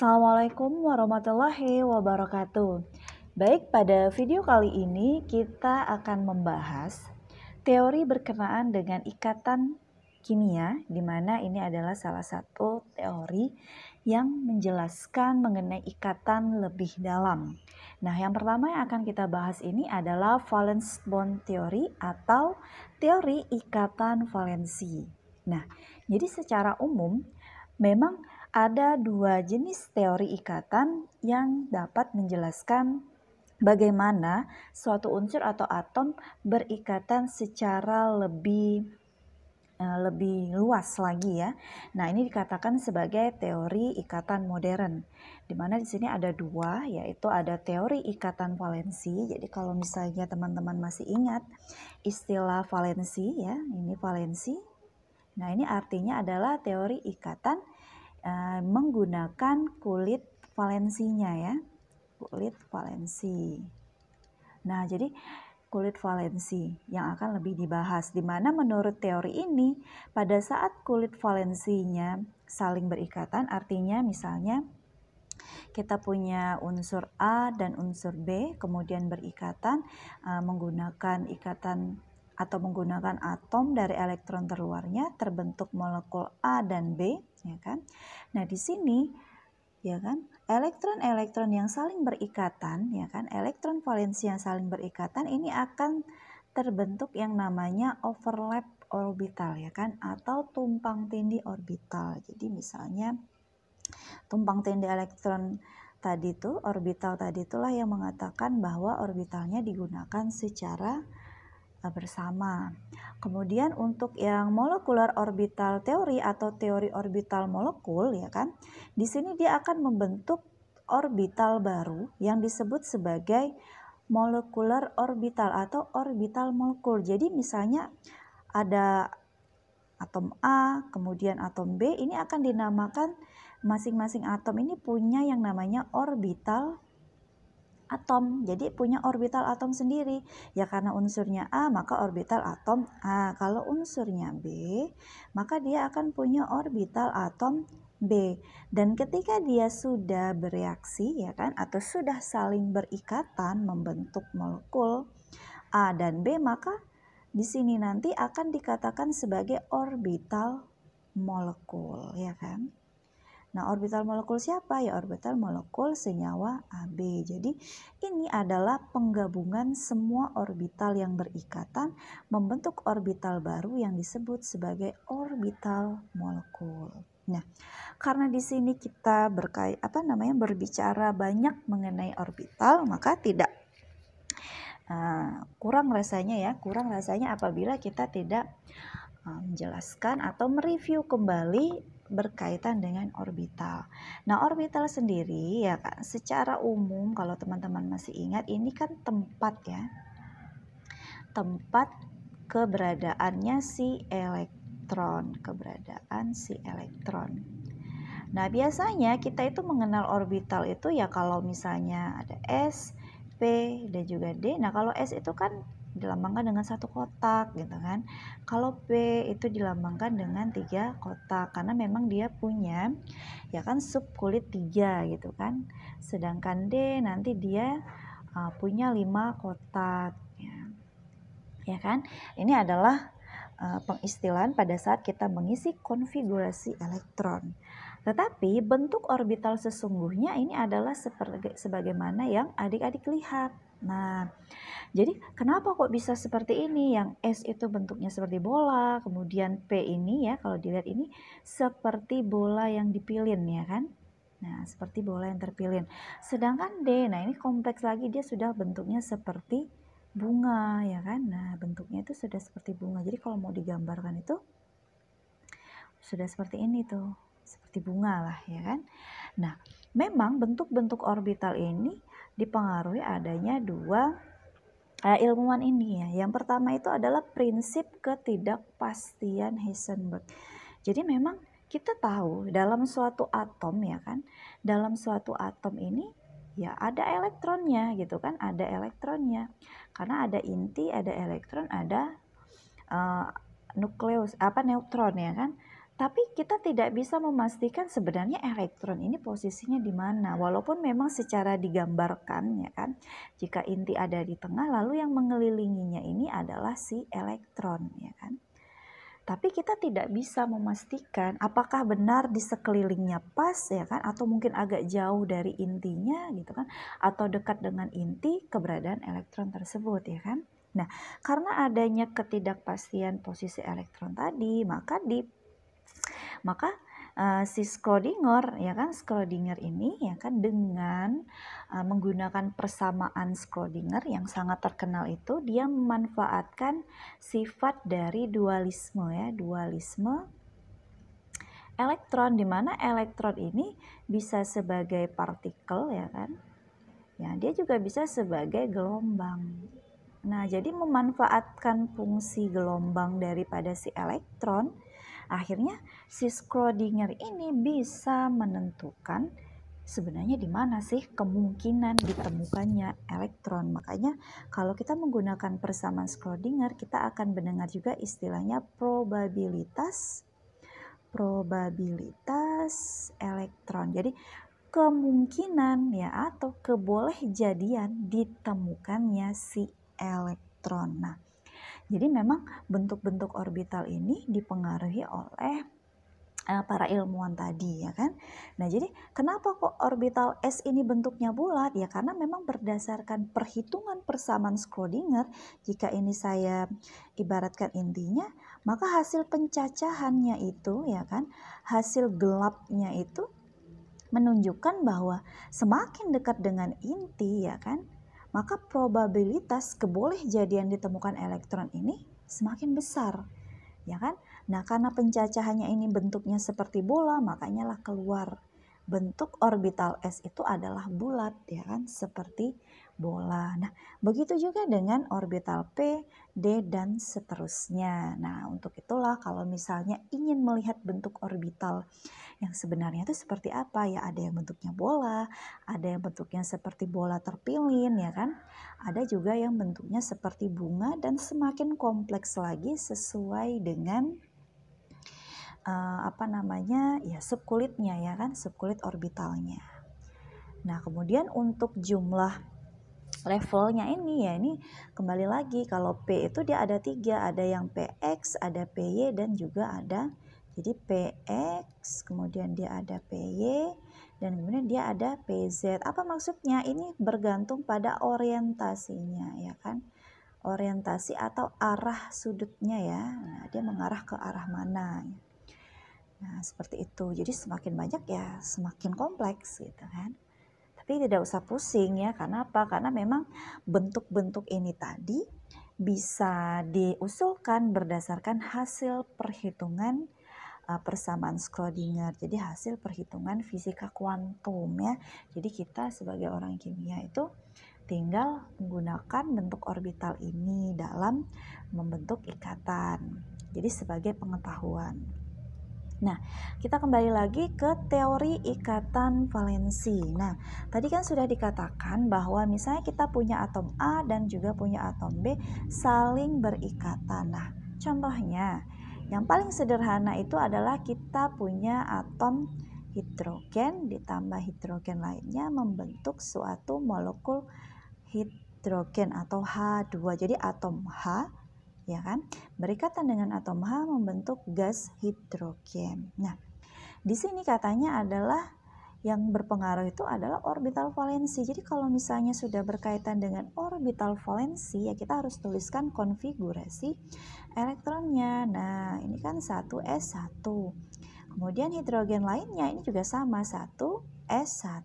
Assalamualaikum warahmatullahi wabarakatuh. Baik, pada video kali ini kita akan membahas teori berkenaan dengan ikatan kimia, di mana ini adalah salah satu teori yang menjelaskan mengenai ikatan lebih dalam. Nah, yang pertama yang akan kita bahas ini adalah valence bond theory atau teori ikatan valensi. Nah, jadi secara umum memang ada dua jenis teori ikatan yang dapat menjelaskan bagaimana suatu unsur atau atom berikatan secara lebih eh, lebih luas lagi ya. Nah, ini dikatakan sebagai teori ikatan modern. Dimana di sini ada dua, yaitu ada teori ikatan valensi. Jadi kalau misalnya teman-teman masih ingat istilah valensi ya, ini valensi. Nah, ini artinya adalah teori ikatan Eh, menggunakan kulit valensinya ya kulit valensi. Nah, jadi kulit valensi yang akan lebih dibahas dimana menurut teori ini pada saat kulit valensinya saling berikatan artinya misalnya kita punya unsur A dan unsur B kemudian berikatan eh, menggunakan ikatan atau menggunakan atom dari elektron terluarnya terbentuk molekul A dan B, ya kan? Nah, di sini ya kan, elektron-elektron yang saling berikatan, ya kan, elektron valensi yang saling berikatan ini akan terbentuk yang namanya overlap orbital ya kan atau tumpang tindih orbital. Jadi misalnya tumpang tindih elektron tadi itu orbital tadi itulah yang mengatakan bahwa orbitalnya digunakan secara bersama. Kemudian untuk yang molekular orbital teori atau teori orbital molekul ya kan, di sini dia akan membentuk orbital baru yang disebut sebagai molekular orbital atau orbital molekul. Jadi misalnya ada atom A, kemudian atom B, ini akan dinamakan masing-masing atom ini punya yang namanya orbital atom. Jadi punya orbital atom sendiri. Ya karena unsurnya A maka orbital atom A. Kalau unsurnya B maka dia akan punya orbital atom B. Dan ketika dia sudah bereaksi ya kan atau sudah saling berikatan membentuk molekul A dan B maka di sini nanti akan dikatakan sebagai orbital molekul ya kan. Nah, orbital molekul siapa? Ya, orbital molekul senyawa AB. Jadi, ini adalah penggabungan semua orbital yang berikatan membentuk orbital baru yang disebut sebagai orbital molekul. Nah, karena di sini kita berkait apa namanya berbicara banyak mengenai orbital, maka tidak uh, kurang rasanya ya, kurang rasanya apabila kita tidak eh, menjelaskan atau mereview kembali berkaitan dengan orbital. Nah, orbital sendiri ya kan secara umum kalau teman-teman masih ingat ini kan tempat ya. Tempat keberadaannya si elektron, keberadaan si elektron. Nah, biasanya kita itu mengenal orbital itu ya kalau misalnya ada S, P dan juga D. Nah, kalau S itu kan dilambangkan dengan satu kotak gitu kan kalau P itu dilambangkan dengan tiga kotak karena memang dia punya ya kan subkulit tiga gitu kan sedangkan D nanti dia uh, punya lima kotak ya. ya kan ini adalah uh, pengistilahan pada saat kita mengisi konfigurasi elektron tetapi bentuk orbital sesungguhnya ini adalah seperti sebagaimana yang adik-adik lihat Nah, jadi kenapa kok bisa seperti ini? Yang S itu bentuknya seperti bola, kemudian P ini ya kalau dilihat ini seperti bola yang dipilin ya kan? Nah, seperti bola yang terpilin. Sedangkan D, nah ini kompleks lagi dia sudah bentuknya seperti bunga ya kan? Nah, bentuknya itu sudah seperti bunga. Jadi kalau mau digambarkan itu sudah seperti ini tuh, seperti bunga lah ya kan? Nah, memang bentuk-bentuk orbital ini dipengaruhi adanya dua uh, ilmuwan ini ya. Yang pertama itu adalah prinsip ketidakpastian Heisenberg. Jadi memang kita tahu dalam suatu atom ya kan, dalam suatu atom ini ya ada elektronnya gitu kan, ada elektronnya. Karena ada inti, ada elektron, ada uh, nukleus apa neutron ya kan. Tapi kita tidak bisa memastikan sebenarnya elektron ini posisinya di mana. Walaupun memang secara digambarkan ya kan, jika inti ada di tengah lalu yang mengelilinginya ini adalah si elektron ya kan. Tapi kita tidak bisa memastikan apakah benar di sekelilingnya pas ya kan atau mungkin agak jauh dari intinya gitu kan atau dekat dengan inti keberadaan elektron tersebut ya kan. Nah, karena adanya ketidakpastian posisi elektron tadi, maka di maka uh, si Schrodinger ya kan Schrodinger ini ya kan dengan uh, menggunakan persamaan Schrodinger yang sangat terkenal itu dia memanfaatkan sifat dari dualisme ya dualisme elektron di mana elektron ini bisa sebagai partikel ya kan ya dia juga bisa sebagai gelombang nah jadi memanfaatkan fungsi gelombang daripada si elektron Akhirnya si Schrodinger ini bisa menentukan sebenarnya di mana sih kemungkinan ditemukannya elektron. Makanya kalau kita menggunakan persamaan Schrodinger, kita akan mendengar juga istilahnya probabilitas probabilitas elektron. Jadi kemungkinan ya atau keboleh jadian ditemukannya si elektron. Nah, jadi memang bentuk-bentuk orbital ini dipengaruhi oleh eh, para ilmuwan tadi ya kan. Nah, jadi kenapa kok orbital S ini bentuknya bulat? Ya karena memang berdasarkan perhitungan persamaan Schrödinger, jika ini saya ibaratkan intinya, maka hasil pencacahannya itu ya kan, hasil gelapnya itu menunjukkan bahwa semakin dekat dengan inti ya kan, maka probabilitas keboleh jadian ditemukan elektron ini semakin besar, ya kan? Nah, karena pencacahannya ini bentuknya seperti bola, makanya lah keluar bentuk orbital S itu adalah bulat ya kan seperti bola. Nah, begitu juga dengan orbital P, D dan seterusnya. Nah, untuk itulah kalau misalnya ingin melihat bentuk orbital yang sebenarnya itu seperti apa ya, ada yang bentuknya bola, ada yang bentuknya seperti bola terpilin ya kan. Ada juga yang bentuknya seperti bunga dan semakin kompleks lagi sesuai dengan uh, apa namanya ya subkulitnya ya kan subkulit orbitalnya. Nah kemudian untuk jumlah levelnya ini ya ini kembali lagi kalau P itu dia ada tiga ada yang PX ada PY dan juga ada jadi PX kemudian dia ada PY dan kemudian dia ada PZ apa maksudnya ini bergantung pada orientasinya ya kan orientasi atau arah sudutnya ya nah, dia mengarah ke arah mana Nah, seperti itu. Jadi semakin banyak ya semakin kompleks gitu kan. Tapi tidak usah pusing ya, karena apa? Karena memang bentuk-bentuk ini tadi bisa diusulkan berdasarkan hasil perhitungan eh, persamaan Schrödinger. Jadi hasil perhitungan fisika kuantum ya. Jadi kita sebagai orang kimia itu tinggal menggunakan bentuk orbital ini dalam membentuk ikatan. Jadi sebagai pengetahuan. Nah, kita kembali lagi ke teori ikatan valensi. Nah, tadi kan sudah dikatakan bahwa misalnya kita punya atom A dan juga punya atom B saling berikatan. Nah, contohnya yang paling sederhana itu adalah kita punya atom hidrogen ditambah hidrogen lainnya membentuk suatu molekul hidrogen atau H2. Jadi atom H ya kan? Berikatan dengan atom H membentuk gas hidrogen. Nah, di sini katanya adalah yang berpengaruh itu adalah orbital valensi. Jadi kalau misalnya sudah berkaitan dengan orbital valensi, ya kita harus tuliskan konfigurasi elektronnya. Nah, ini kan 1s1. Kemudian hidrogen lainnya ini juga sama, 1s1.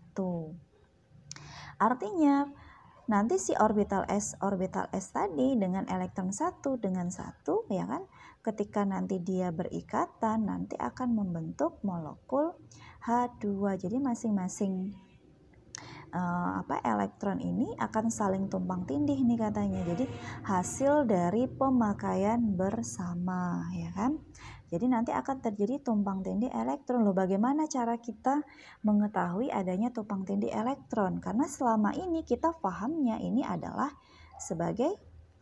Artinya nanti si orbital s orbital s tadi dengan elektron satu dengan satu ya kan ketika nanti dia berikatan nanti akan membentuk molekul H2 jadi masing-masing uh, apa elektron ini akan saling tumpang tindih nih katanya. Jadi hasil dari pemakaian bersama ya kan. Jadi nanti akan terjadi tumpang tindih elektron loh. Bagaimana cara kita mengetahui adanya tumpang tindih elektron? Karena selama ini kita pahamnya ini adalah sebagai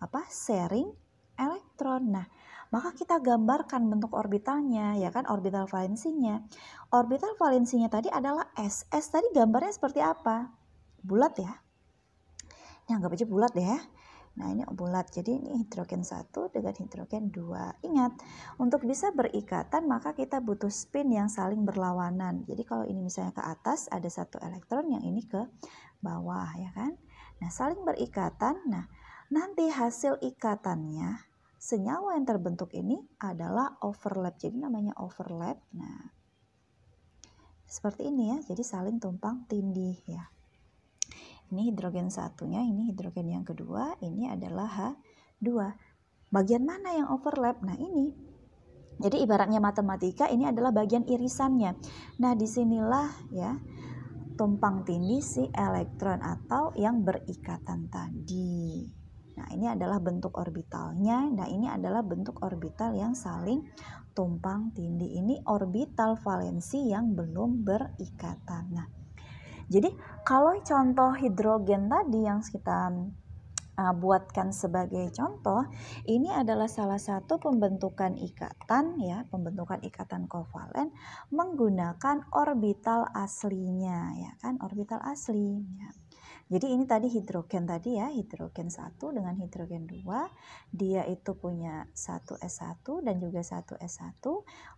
apa? sharing elektron. Nah, maka kita gambarkan bentuk orbitalnya, ya kan? Orbital valensinya. Orbital valensinya tadi adalah S. S tadi gambarnya seperti apa? Bulat ya? Ini anggap aja bulat deh ya. Nah, ini bulat. Jadi ini hidrogen 1 dengan hidrogen 2. Ingat, untuk bisa berikatan maka kita butuh spin yang saling berlawanan. Jadi kalau ini misalnya ke atas ada satu elektron, yang ini ke bawah ya kan. Nah, saling berikatan. Nah, nanti hasil ikatannya senyawa yang terbentuk ini adalah overlap. Jadi namanya overlap. Nah, seperti ini ya. Jadi saling tumpang tindih ya. Ini hidrogen satunya, ini hidrogen yang kedua, ini adalah H2. Bagian mana yang overlap? Nah, ini jadi ibaratnya matematika ini adalah bagian irisannya. Nah disinilah ya tumpang tindih si elektron atau yang berikatan tadi. Nah ini adalah bentuk orbitalnya. Nah ini adalah bentuk orbital yang saling tumpang tindih. Ini orbital valensi yang belum berikatan. Nah jadi kalau contoh hidrogen tadi yang kita uh, ah, buatkan sebagai contoh, ini adalah salah satu pembentukan ikatan ya, pembentukan ikatan kovalen menggunakan orbital aslinya ya kan, orbital asli ya. Jadi ini tadi hidrogen tadi ya, hidrogen 1 dengan hidrogen 2, dia itu punya 1s1 dan juga 1s1.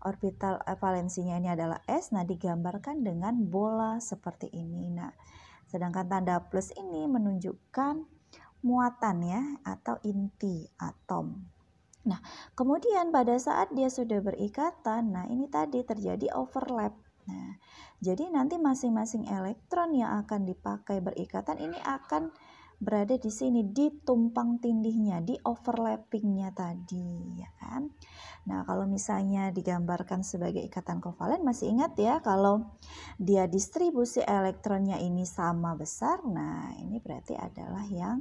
Orbital eh, valensinya ini adalah s. Nah, digambarkan dengan bola seperti ini. Nah, sedangkan tanda plus ini menunjukkan muatan ya atau inti atom. Nah, kemudian pada saat dia sudah berikatan, nah ini tadi terjadi overlap Nah, jadi nanti masing-masing elektron yang akan dipakai berikatan ini akan berada di sini di tumpang tindihnya, di overlappingnya tadi, ya kan? Nah, kalau misalnya digambarkan sebagai ikatan kovalen, masih ingat ya kalau dia distribusi elektronnya ini sama besar, nah ini berarti adalah yang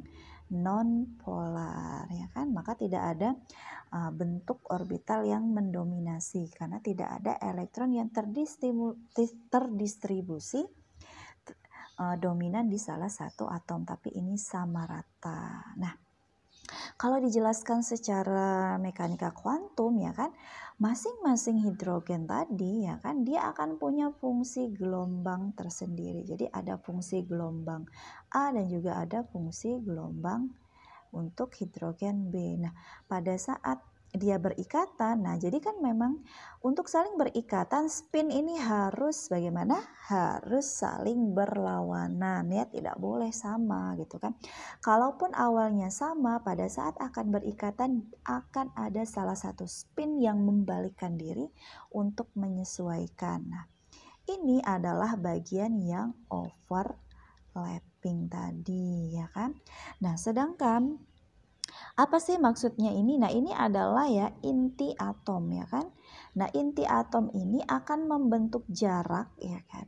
non polar ya kan maka tidak ada uh, bentuk orbital yang mendominasi karena tidak ada elektron yang terdistribusi uh, dominan di salah satu atom tapi ini sama rata. Nah, kalau dijelaskan secara mekanika kuantum ya kan, masing-masing hidrogen tadi ya kan dia akan punya fungsi gelombang tersendiri. Jadi ada fungsi gelombang A dan juga ada fungsi gelombang untuk hidrogen B. Nah, pada saat dia berikatan. Nah, jadi kan memang untuk saling berikatan spin ini harus bagaimana? Harus saling berlawanan ya, tidak boleh sama gitu kan. Kalaupun awalnya sama, pada saat akan berikatan akan ada salah satu spin yang membalikkan diri untuk menyesuaikan. Nah, ini adalah bagian yang overlapping tadi ya kan. Nah, sedangkan apa sih maksudnya ini? Nah, ini adalah ya inti atom ya kan. Nah, inti atom ini akan membentuk jarak ya kan.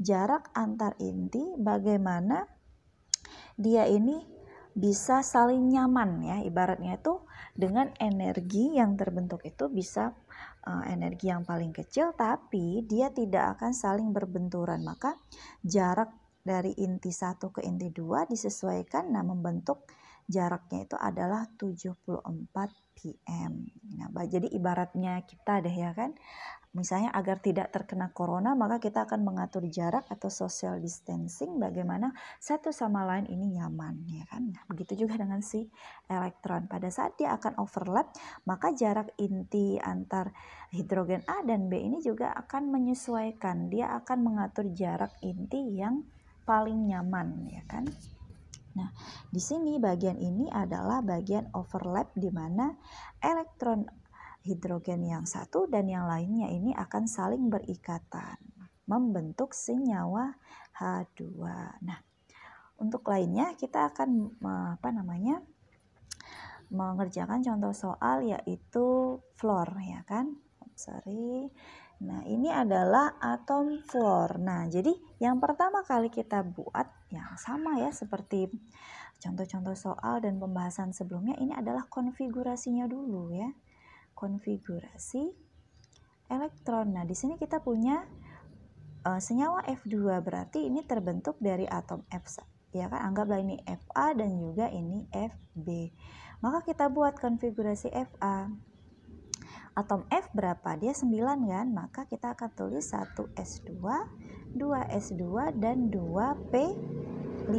Jarak antar inti bagaimana dia ini bisa saling nyaman ya ibaratnya itu dengan energi yang terbentuk itu bisa eh, energi yang paling kecil tapi dia tidak akan saling berbenturan maka jarak dari inti satu ke inti dua disesuaikan nah membentuk jaraknya itu adalah 74 PM. Nah, jadi ibaratnya kita deh ya kan. Misalnya agar tidak terkena corona, maka kita akan mengatur jarak atau social distancing bagaimana satu sama lain ini nyaman ya kan. Nah, begitu juga dengan si elektron. Pada saat dia akan overlap, maka jarak inti antar hidrogen A dan B ini juga akan menyesuaikan. Dia akan mengatur jarak inti yang paling nyaman ya kan. Nah, di sini bagian ini adalah bagian overlap di mana elektron hidrogen yang satu dan yang lainnya ini akan saling berikatan, membentuk senyawa H2. Nah, untuk lainnya kita akan apa namanya? mengerjakan contoh soal yaitu fluor ya kan. Sorry. Nah, ini adalah atom fluor. Nah, jadi yang pertama kali kita buat yang sama ya seperti contoh-contoh soal dan pembahasan sebelumnya ini adalah konfigurasinya dulu ya. Konfigurasi elektron. Nah, di sini kita punya uh, senyawa F2 berarti ini terbentuk dari atom F ya kan anggaplah ini FA dan juga ini FB. Maka kita buat konfigurasi FA atom F berapa? Dia 9 kan? Maka kita akan tulis 1S2, 2S2 dan 2P5.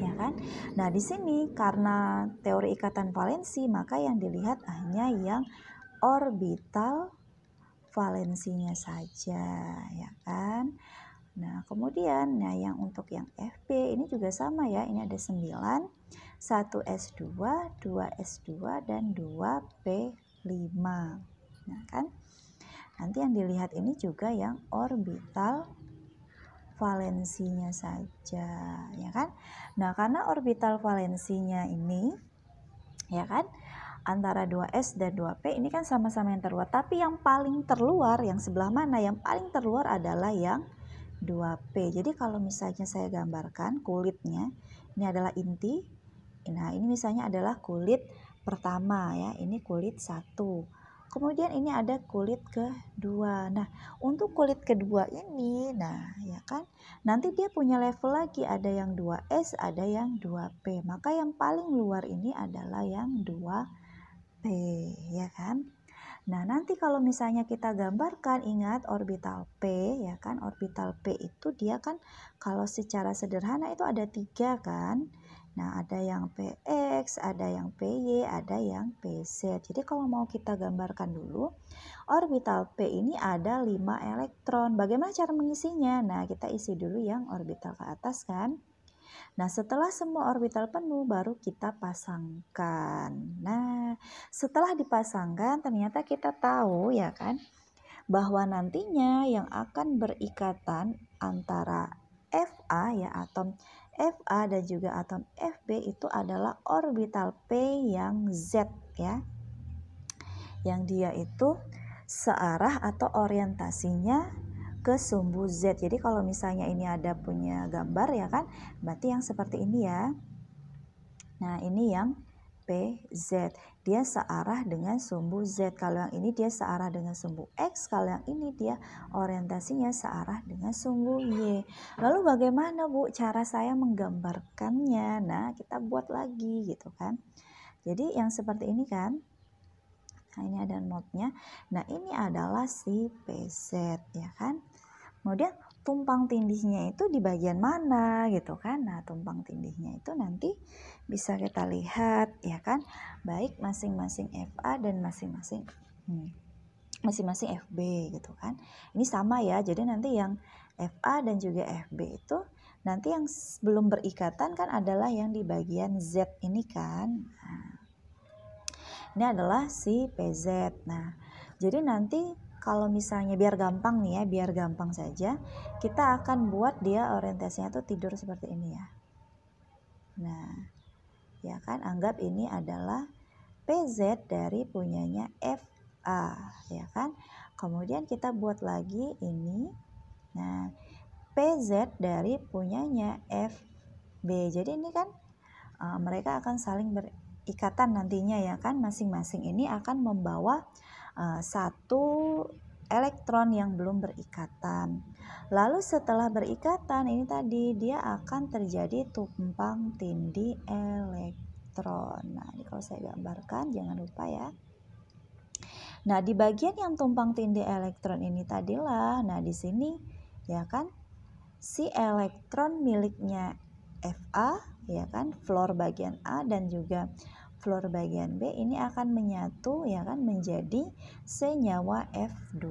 Ya kan? Nah, di sini karena teori ikatan valensi, maka yang dilihat hanya yang orbital valensinya saja, ya kan? Nah, kemudian nah yang untuk yang FP ini juga sama ya. Ini ada 9, 1S2, 2S2 dan 2P5. 5. Nah, ya kan? Nanti yang dilihat ini juga yang orbital valensinya saja, ya kan? Nah, karena orbital valensinya ini ya kan? antara 2S dan 2P ini kan sama-sama yang terluar. Tapi yang paling terluar, yang sebelah mana? Yang paling terluar adalah yang 2P. Jadi kalau misalnya saya gambarkan kulitnya, ini adalah inti. Nah ini misalnya adalah kulit pertama ya ini kulit satu kemudian ini ada kulit kedua nah untuk kulit kedua ini nah ya kan nanti dia punya level lagi ada yang 2S ada yang 2P maka yang paling luar ini adalah yang 2P ya kan Nah, nanti kalau misalnya kita gambarkan, ingat orbital P, ya kan? Orbital P itu dia kan kalau secara sederhana itu ada tiga kan? Nah, ada yang PX, ada yang PY, ada yang PZ. Jadi kalau mau kita gambarkan dulu, orbital P ini ada 5 elektron. Bagaimana cara mengisinya? Nah, kita isi dulu yang orbital ke atas kan. Nah, setelah semua orbital penuh baru kita pasangkan. Nah, setelah dipasangkan ternyata kita tahu ya kan bahwa nantinya yang akan berikatan antara FA ya atom FA dan juga atom FB itu adalah orbital P yang Z ya. Yang dia itu searah atau orientasinya ke sumbu Z. Jadi kalau misalnya ini ada punya gambar ya kan, berarti yang seperti ini ya. Nah, ini yang PZ dia searah dengan sumbu Z. Kalau yang ini dia searah dengan sumbu X, kalau yang ini dia orientasinya searah dengan sumbu Y. Lalu bagaimana Bu cara saya menggambarkannya? Nah, kita buat lagi gitu kan. Jadi yang seperti ini kan. Nah, ini ada notnya. Nah, ini adalah si PZ ya kan. Kemudian tumpang tindihnya itu di bagian mana gitu kan. Nah, tumpang tindihnya itu nanti bisa kita lihat ya kan baik masing-masing FA dan masing-masing hmm, masing-masing FB gitu kan. Ini sama ya. Jadi nanti yang FA dan juga FB itu nanti yang belum berikatan kan adalah yang di bagian Z ini kan. Nah, ini adalah si PZ. Nah, jadi nanti kalau misalnya biar gampang nih ya, biar gampang saja, kita akan buat dia orientasinya tuh tidur seperti ini ya. Nah, ya kan anggap ini adalah PZ dari punyanya FA, ya kan? Kemudian kita buat lagi ini. Nah, PZ dari punyanya FB. Jadi ini kan eh, mereka akan saling berikatan nantinya ya kan masing-masing ini akan membawa Eh, satu elektron yang belum berikatan. Lalu setelah berikatan ini tadi dia akan terjadi tumpang tindih elektron. Nah, ini kalau saya gambarkan jangan lupa ya. Nah, di bagian yang tumpang tindih elektron ini tadilah. Nah, di sini ya kan si elektron miliknya FA ya kan, fluor bagian A dan juga fluor bagian B ini akan menyatu ya kan menjadi senyawa F2.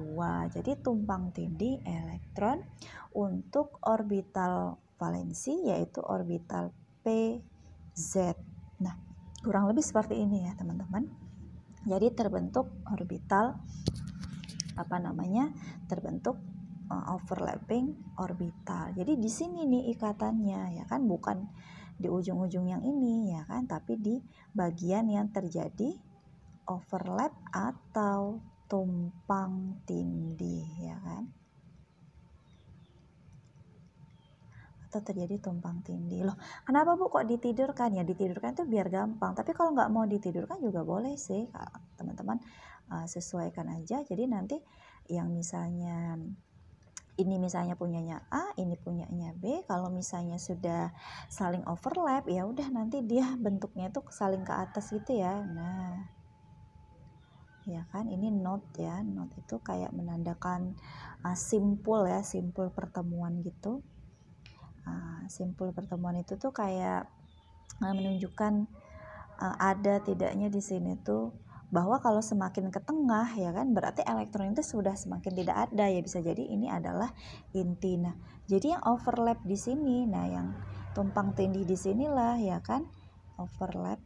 Jadi tumpang tindih elektron untuk orbital valensi yaitu orbital PZ. Nah, kurang lebih seperti ini ya, teman-teman. Jadi terbentuk orbital apa namanya? terbentuk eh, overlapping orbital. Jadi di sini nih ikatannya ya kan bukan di ujung-ujung yang ini ya kan tapi di bagian yang terjadi overlap atau tumpang tindih ya kan atau terjadi tumpang tindih loh kenapa bu kok ditidurkan ya ditidurkan tuh biar gampang tapi kalau nggak mau ditidurkan juga boleh sih teman-teman eh, sesuaikan aja jadi nanti yang misalnya ini misalnya punyanya A, ini punyanya B. Kalau misalnya sudah saling overlap, ya udah nanti dia bentuknya itu saling ke atas gitu ya. Nah, ya kan ini note ya. Note itu kayak menandakan uh, simpul ya, simpul pertemuan gitu. Uh, simpul pertemuan itu tuh kayak uh, menunjukkan uh, ada tidaknya di sini tuh bahwa kalau semakin ke tengah ya kan berarti elektron itu sudah semakin tidak ada ya bisa jadi ini adalah inti nah jadi yang overlap di sini nah yang tumpang tindih di sinilah ya kan overlap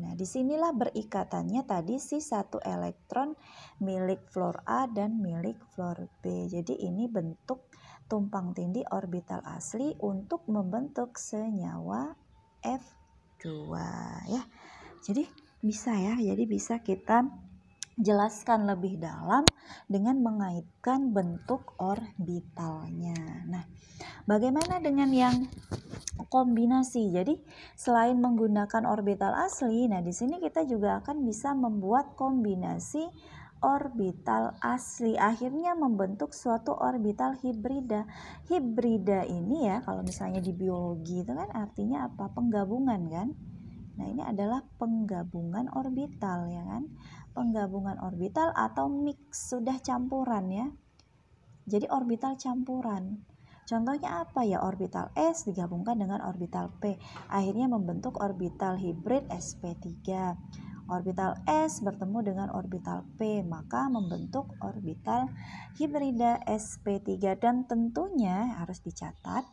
Nah, disinilah berikatannya tadi si satu elektron milik fluor A dan milik fluor B. Jadi ini bentuk tumpang tindih orbital asli untuk membentuk senyawa F2 ya. Jadi bisa ya jadi bisa kita jelaskan lebih dalam dengan mengaitkan bentuk orbitalnya. Nah, bagaimana dengan yang kombinasi? Jadi, selain menggunakan orbital asli, nah di sini kita juga akan bisa membuat kombinasi orbital asli akhirnya membentuk suatu orbital hibrida. Hibrida ini ya kalau misalnya di biologi itu kan artinya apa? Penggabungan kan? Nah, ini adalah penggabungan orbital ya kan? Penggabungan orbital atau mix sudah campuran ya. Jadi orbital campuran. Contohnya apa ya? Orbital S digabungkan dengan orbital P, akhirnya membentuk orbital hibrid sp3. Orbital S bertemu dengan orbital P, maka membentuk orbital hibrida sp3 dan tentunya harus dicatat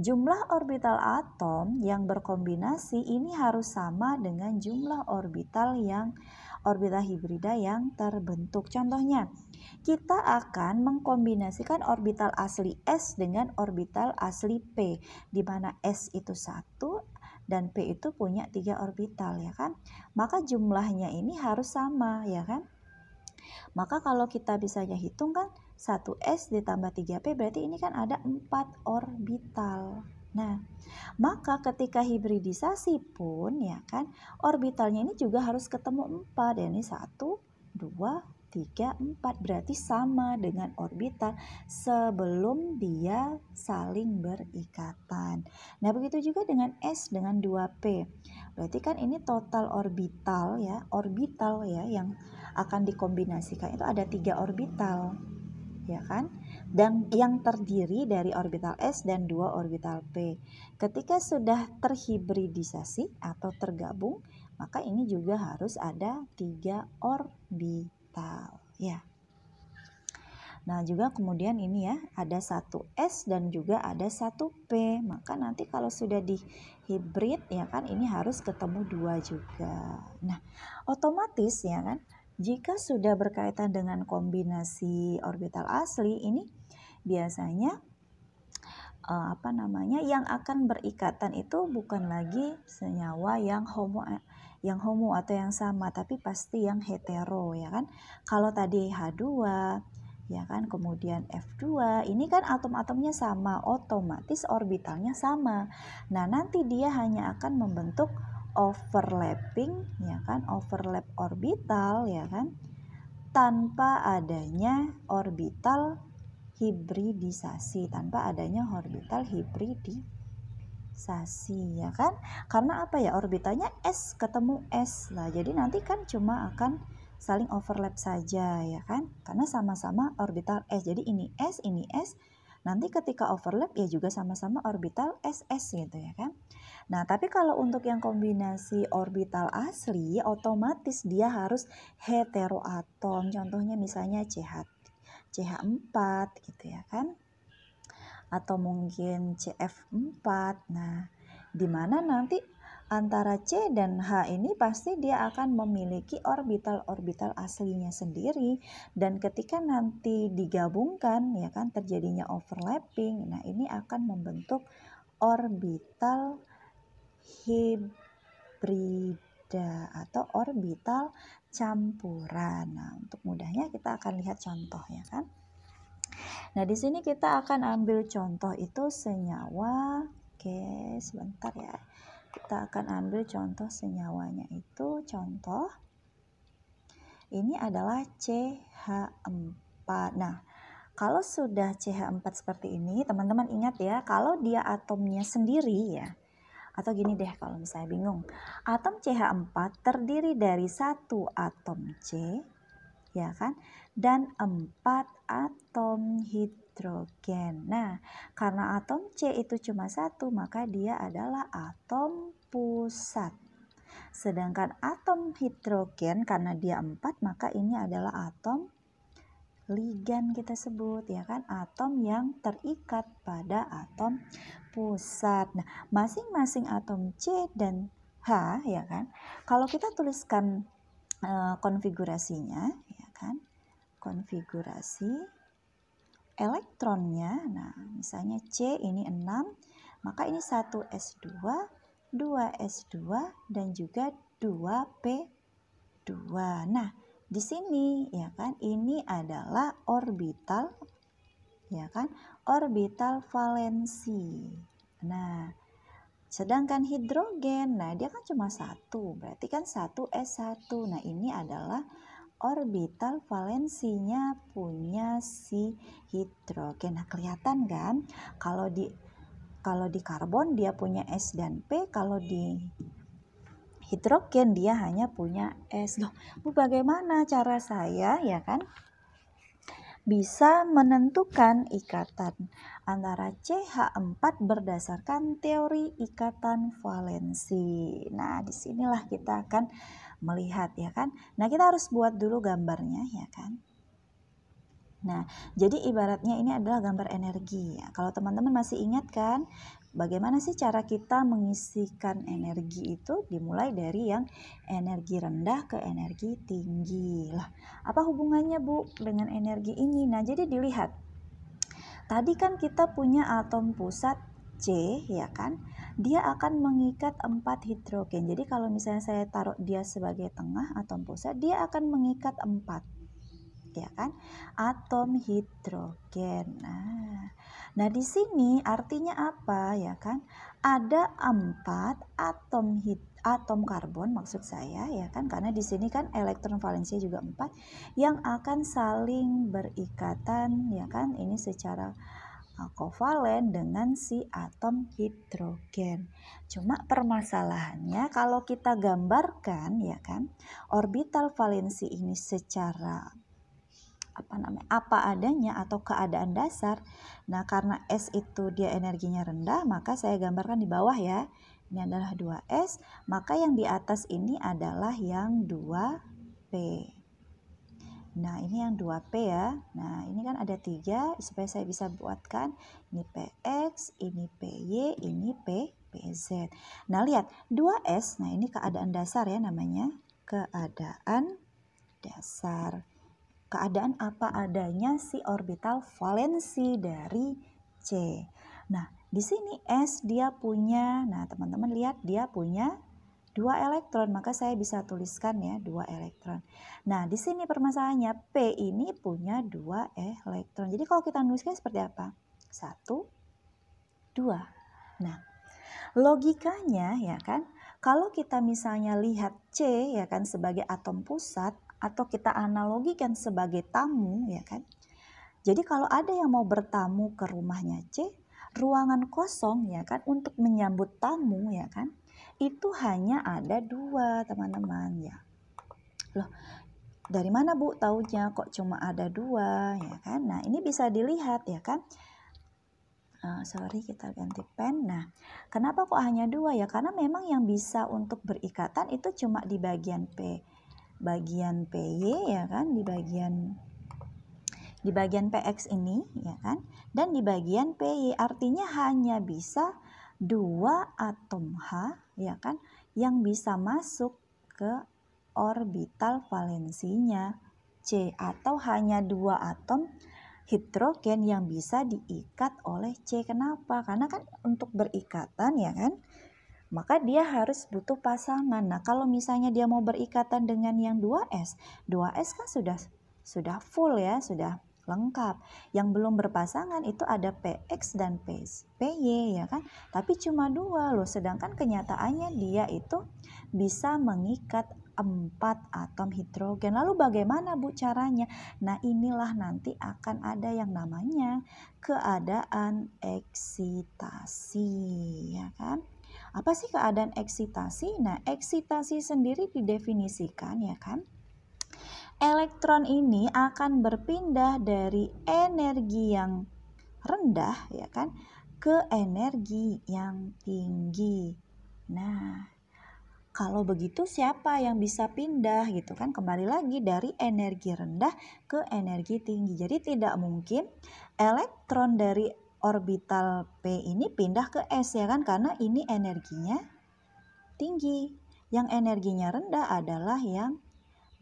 Jumlah orbital atom yang berkombinasi ini harus sama dengan jumlah orbital yang orbital hibrida yang terbentuk. Contohnya, kita akan mengkombinasikan orbital asli S dengan orbital asli P, di mana S itu satu dan P itu punya tiga orbital ya kan. Maka jumlahnya ini harus sama ya kan. Maka kalau kita bisa hitung kan 1S ditambah 3P berarti ini kan ada 4 orbital. Nah, maka ketika hibridisasi pun ya kan orbitalnya ini juga harus ketemu 4 dan ini 1 2 3, 4 berarti sama dengan orbital sebelum dia saling berikatan. Nah, begitu juga dengan S dengan 2P. Berarti kan ini total orbital ya, orbital ya yang akan dikombinasikan itu ada tiga orbital ya kan? Dan yang terdiri dari orbital S dan dua orbital P. Ketika sudah terhibridisasi atau tergabung, maka ini juga harus ada tiga orbital, ya. Nah, juga kemudian ini ya, ada satu S dan juga ada satu P. Maka nanti kalau sudah di hibrid ya kan ini harus ketemu dua juga. Nah, otomatis ya kan jika sudah berkaitan dengan kombinasi orbital asli ini biasanya uh, apa namanya yang akan berikatan itu bukan lagi senyawa yang homo yang homo atau yang sama tapi pasti yang hetero ya kan. Kalau tadi H2 ya kan kemudian F2 ini kan atom-atomnya sama otomatis orbitalnya sama. Nah, nanti dia hanya akan membentuk overlapping ya kan overlap orbital ya kan tanpa adanya orbital hibridisasi tanpa adanya orbital hibridisasi ya kan karena apa ya Orbitanya s ketemu s lah jadi nanti kan cuma akan saling overlap saja ya kan karena sama-sama orbital s jadi ini s ini s nanti ketika overlap ya juga sama-sama orbital ss gitu ya kan Nah, tapi kalau untuk yang kombinasi orbital asli, otomatis dia harus heteroatom. Contohnya misalnya CH CH4 gitu ya kan. Atau mungkin CF4. Nah, di mana nanti antara C dan H ini pasti dia akan memiliki orbital-orbital aslinya sendiri dan ketika nanti digabungkan ya kan terjadinya overlapping. Nah, ini akan membentuk orbital hibrida atau orbital campuran. Nah, untuk mudahnya kita akan lihat contoh ya kan. Nah, di sini kita akan ambil contoh itu senyawa. Oke, sebentar ya. Kita akan ambil contoh senyawanya itu contoh ini adalah CH4. Nah, kalau sudah CH4 seperti ini, teman-teman ingat ya, kalau dia atomnya sendiri ya, atau gini deh kalau misalnya bingung. Atom CH4 terdiri dari satu atom C, ya kan? Dan empat atom hidrogen. Nah, karena atom C itu cuma satu, maka dia adalah atom pusat. Sedangkan atom hidrogen karena dia empat maka ini adalah atom ligan kita sebut ya kan atom yang terikat pada atom pusat. Nah, masing-masing atom C dan H ya kan. Kalau kita tuliskan uh, konfigurasinya ya kan. Konfigurasi elektronnya. Nah, misalnya C ini 6, maka ini 1 S2, 2 S2 dan juga 2 P2. Nah, di sini ya kan ini adalah orbital ya kan orbital valensi nah sedangkan hidrogen nah dia kan cuma satu berarti kan satu S1 nah ini adalah orbital valensinya punya si hidrogen nah kelihatan kan kalau di kalau di karbon dia punya S dan P kalau di hidrogen dia hanya punya S loh bagaimana cara saya ya kan bisa menentukan ikatan antara CH4 berdasarkan teori ikatan valensi. Nah, disinilah kita akan melihat ya kan. Nah, kita harus buat dulu gambarnya ya kan. Nah, jadi ibaratnya ini adalah gambar energi ya. Kalau teman-teman masih ingat kan, Bagaimana sih cara kita mengisikan energi itu? Dimulai dari yang energi rendah ke energi tinggi. Lah, apa hubungannya, Bu, dengan energi ini? Nah, jadi dilihat. Tadi kan kita punya atom pusat C, ya kan? Dia akan mengikat empat hidrogen. Jadi kalau misalnya saya taruh dia sebagai tengah atom pusat, dia akan mengikat empat, ya kan? Atom hidrogen. Nah, Nah, di sini artinya apa ya kan? Ada empat atom hit, atom karbon maksud saya ya kan karena di sini kan elektron valensi juga empat yang akan saling berikatan ya kan ini secara uh, kovalen dengan si atom hidrogen. Cuma permasalahannya kalau kita gambarkan ya kan, orbital valensi ini secara apa namanya apa adanya atau keadaan dasar. Nah, karena S itu dia energinya rendah, maka saya gambarkan di bawah ya. Ini adalah 2S, maka yang di atas ini adalah yang 2P. Nah, ini yang 2P ya. Nah, ini kan ada tiga supaya saya bisa buatkan ini PX, ini PY, ini P, PZ. Nah, lihat 2S, nah ini keadaan dasar ya namanya. Keadaan dasar keadaan apa adanya si orbital valensi dari C. Nah, di sini S dia punya, nah teman-teman lihat dia punya dua elektron, maka saya bisa tuliskan ya dua elektron. Nah, di sini permasalahannya P ini punya dua elektron. Jadi kalau kita nulisnya seperti apa? Satu, dua. Nah, logikanya ya kan, kalau kita misalnya lihat C ya kan sebagai atom pusat, atau kita analogikan sebagai tamu ya kan. Jadi kalau ada yang mau bertamu ke rumahnya C, ruangan kosong ya kan untuk menyambut tamu ya kan itu hanya ada dua teman-teman ya. Loh, dari mana Bu taunya kok cuma ada dua ya kan? Nah ini bisa dilihat ya kan? Uh, sorry kita ganti pen. Nah kenapa kok hanya dua ya? Karena memang yang bisa untuk berikatan itu cuma di bagian P bagian PY ya kan di bagian di bagian PX ini ya kan dan di bagian PY artinya hanya bisa dua atom H ya kan yang bisa masuk ke orbital valensinya C atau hanya dua atom hidrogen yang bisa diikat oleh C. Kenapa? Karena kan untuk berikatan ya kan maka dia harus butuh pasangan. Nah, kalau misalnya dia mau berikatan dengan yang 2S, 2S kan sudah sudah full ya, sudah lengkap. Yang belum berpasangan itu ada PX dan PY ya kan. Tapi cuma dua loh, sedangkan kenyataannya dia itu bisa mengikat 4 atom hidrogen. Lalu bagaimana Bu caranya? Nah, inilah nanti akan ada yang namanya keadaan eksitasi ya kan. Apa sih keadaan eksitasi? Nah, eksitasi sendiri didefinisikan ya kan elektron ini akan berpindah dari energi yang rendah ya kan ke energi yang tinggi. Nah, kalau begitu siapa yang bisa pindah gitu kan kembali lagi dari energi rendah ke energi tinggi. Jadi tidak mungkin elektron dari orbital P ini pindah ke S ya kan karena ini energinya tinggi. Yang energinya rendah adalah yang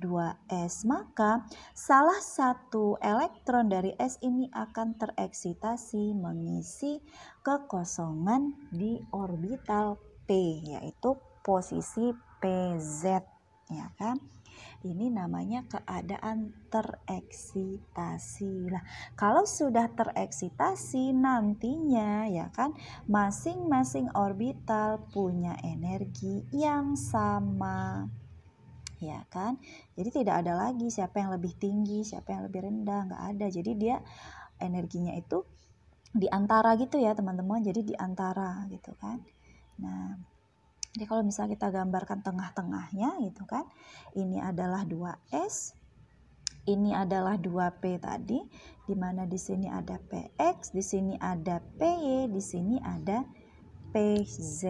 2S. Maka salah satu elektron dari S ini akan tereksitasi mengisi kekosongan di orbital P yaitu posisi PZ ya kan. Ini namanya keadaan tereksitasi. Nah, kalau sudah tereksitasi nantinya ya kan masing-masing orbital punya energi yang sama ya kan jadi tidak ada lagi siapa yang lebih tinggi siapa yang lebih rendah nggak ada jadi dia energinya itu di antara gitu ya teman-teman jadi di antara gitu kan nah jadi kalau misalnya kita gambarkan tengah-tengahnya gitu kan, ini adalah 2S, ini adalah 2P tadi, di mana di sini ada PX, di sini ada PY, di sini ada PZ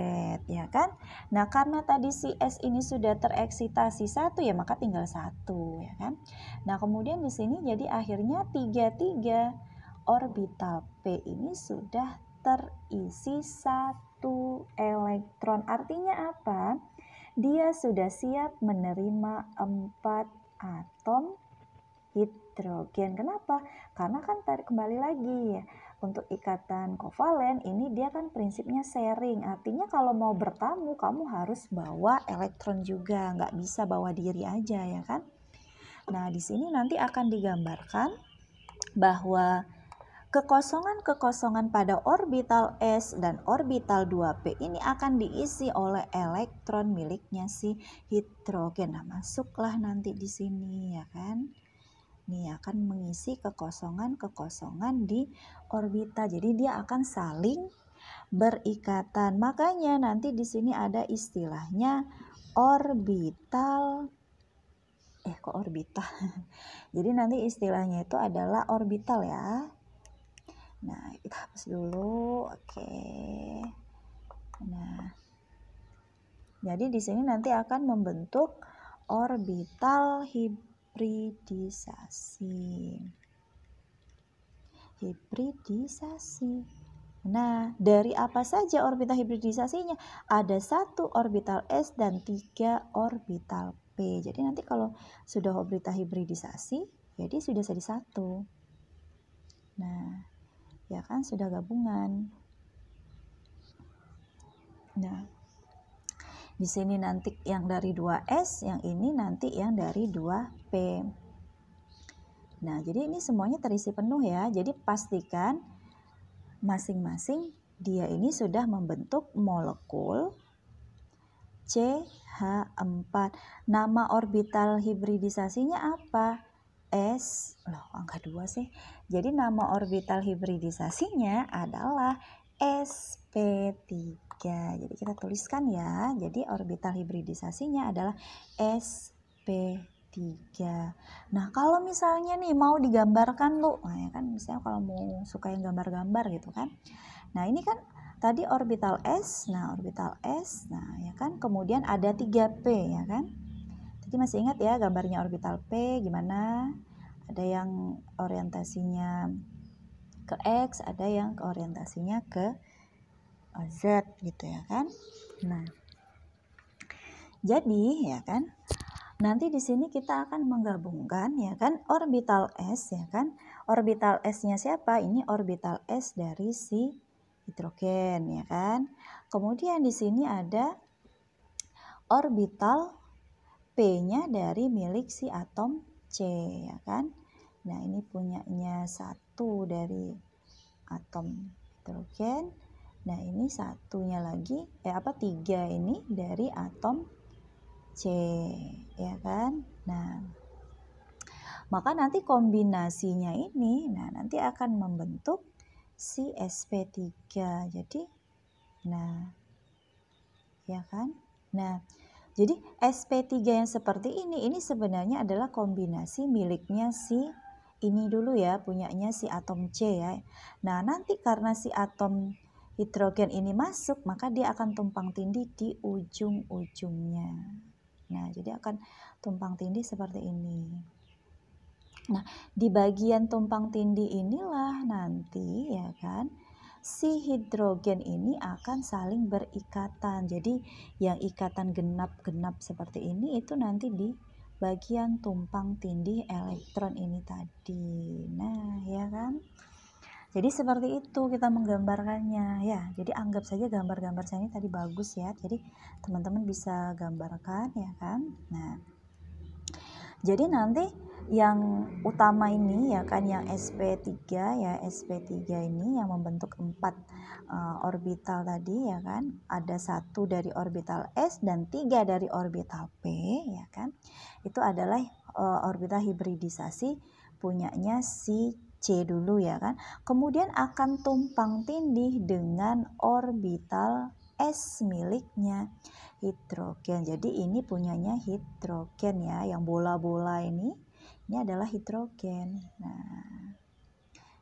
ya kan. Nah, karena tadi si S ini sudah tereksitasi satu ya maka tinggal satu ya kan. Nah, kemudian di sini jadi akhirnya 33 orbital P ini sudah terisi satu satu elektron. Artinya apa? Dia sudah siap menerima empat atom hidrogen. Kenapa? Karena kan tarik kembali lagi ya. Untuk ikatan kovalen ini dia kan prinsipnya sharing. Artinya kalau mau bertamu kamu harus bawa elektron juga, nggak bisa bawa diri aja ya kan. Nah di sini nanti akan digambarkan bahwa Kekosongan-kekosongan pada orbital S dan orbital 2P ini akan diisi oleh elektron miliknya si hidrogen. Nah, masuklah nanti di sini ya kan. ini akan mengisi kekosongan-kekosongan di orbital. Jadi dia akan saling berikatan. Makanya nanti di sini ada istilahnya orbital eh kok orbital. Jadi nanti istilahnya itu adalah orbital ya nah kita hapus dulu oke okay. nah jadi di sini nanti akan membentuk orbital hibridisasi hibridisasi Nah, dari apa saja orbital hibridisasinya? Ada satu orbital S dan tiga orbital P. Jadi nanti kalau sudah orbital hibridisasi, jadi sudah jadi satu. Nah, ya kan sudah gabungan nah di sini nanti yang dari 2S yang ini nanti yang dari 2P nah jadi ini semuanya terisi penuh ya jadi pastikan masing-masing dia ini sudah membentuk molekul CH4. Nama orbital hibridisasinya apa? S loh angka 2 sih. Jadi nama orbital hibridisasinya adalah SP3. Jadi kita tuliskan ya. Jadi orbital hibridisasinya adalah SP3. Nah, kalau misalnya nih mau digambarkan lu, nah ya kan misalnya kalau mau suka yang gambar-gambar gitu kan. Nah, ini kan tadi orbital S, nah orbital S, nah ya kan kemudian ada 3P ya kan. Jadi masih ingat ya gambarnya orbital P gimana? Ada yang orientasinya ke X, ada yang ke orientasinya ke Z gitu ya kan. Nah, jadi ya kan, nanti di sini kita akan menggabungkan ya kan orbital S ya kan. Orbital S-nya siapa? Ini orbital S dari si hidrogen ya kan. Kemudian di sini ada orbital P-nya dari milik si atom C, ya kan? Nah, ini punyanya satu dari atom hidrogen. Nah, ini satunya lagi, eh apa tiga ini dari atom C, ya kan? Nah, maka nanti kombinasinya ini, nah nanti akan membentuk si sp3. Jadi, nah, ya kan? Nah, jadi SP3 yang seperti ini, ini sebenarnya adalah kombinasi miliknya si ini dulu ya, punyanya si atom C ya. Nah nanti karena si atom hidrogen ini masuk, maka dia akan tumpang tindih di ujung-ujungnya. Nah jadi akan tumpang tindih seperti ini. Nah di bagian tumpang tindih inilah nanti ya kan, si hidrogen ini akan saling berikatan. Jadi yang ikatan genap-genap seperti ini itu nanti di bagian tumpang tindih elektron ini tadi. Nah, ya kan? Jadi seperti itu kita menggambarkannya ya. Jadi anggap saja gambar-gambar saya ini tadi bagus ya. Jadi teman-teman bisa gambarkan ya kan. Nah. Jadi nanti yang utama ini ya kan yang sp3 ya sp3 ini yang membentuk empat uh, orbital tadi ya kan ada satu dari orbital s dan tiga dari orbital p ya kan itu adalah uh, orbital hibridisasi punyanya si C dulu ya kan kemudian akan tumpang tindih dengan orbital S miliknya hidrogen. Jadi ini punyanya hidrogen ya, yang bola-bola ini ini adalah hidrogen. Nah,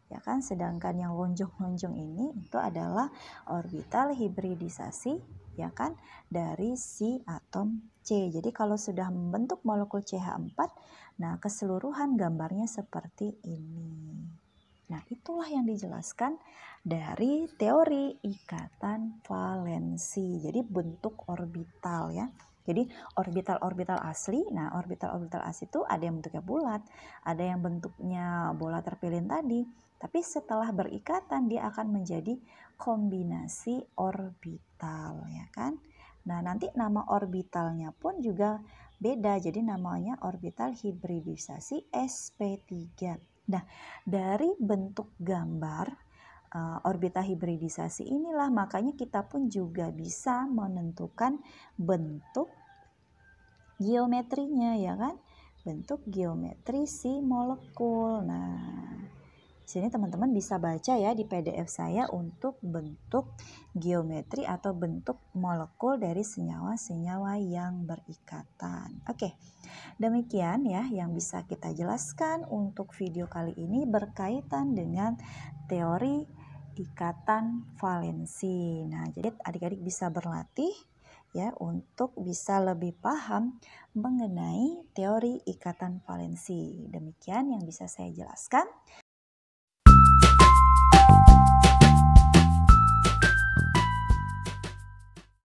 ya kan sedangkan yang lonjong-lonjong ini itu adalah orbital hibridisasi ya kan dari si atom C. Jadi kalau sudah membentuk molekul CH4, nah keseluruhan gambarnya seperti ini. Nah, itulah yang dijelaskan dari teori ikatan valensi. Jadi bentuk orbital ya. Jadi orbital-orbital asli, nah orbital-orbital asli itu ada yang bentuknya bulat, ada yang bentuknya bola terpilin tadi, tapi setelah berikatan dia akan menjadi kombinasi orbital ya kan. Nah, nanti nama orbitalnya pun juga beda. Jadi namanya orbital hibridisasi sp3. Nah, dari bentuk gambar eh, orbital hibridisasi inilah makanya kita pun juga bisa menentukan bentuk geometrinya ya kan bentuk geometri si molekul nah sini teman-teman bisa baca ya di PDF saya untuk bentuk geometri atau bentuk molekul dari senyawa-senyawa yang berikatan oke demikian ya yang bisa kita jelaskan untuk video kali ini berkaitan dengan teori ikatan valensi nah jadi adik-adik bisa berlatih ya untuk bisa lebih paham mengenai teori ikatan valensi. Demikian yang bisa saya jelaskan.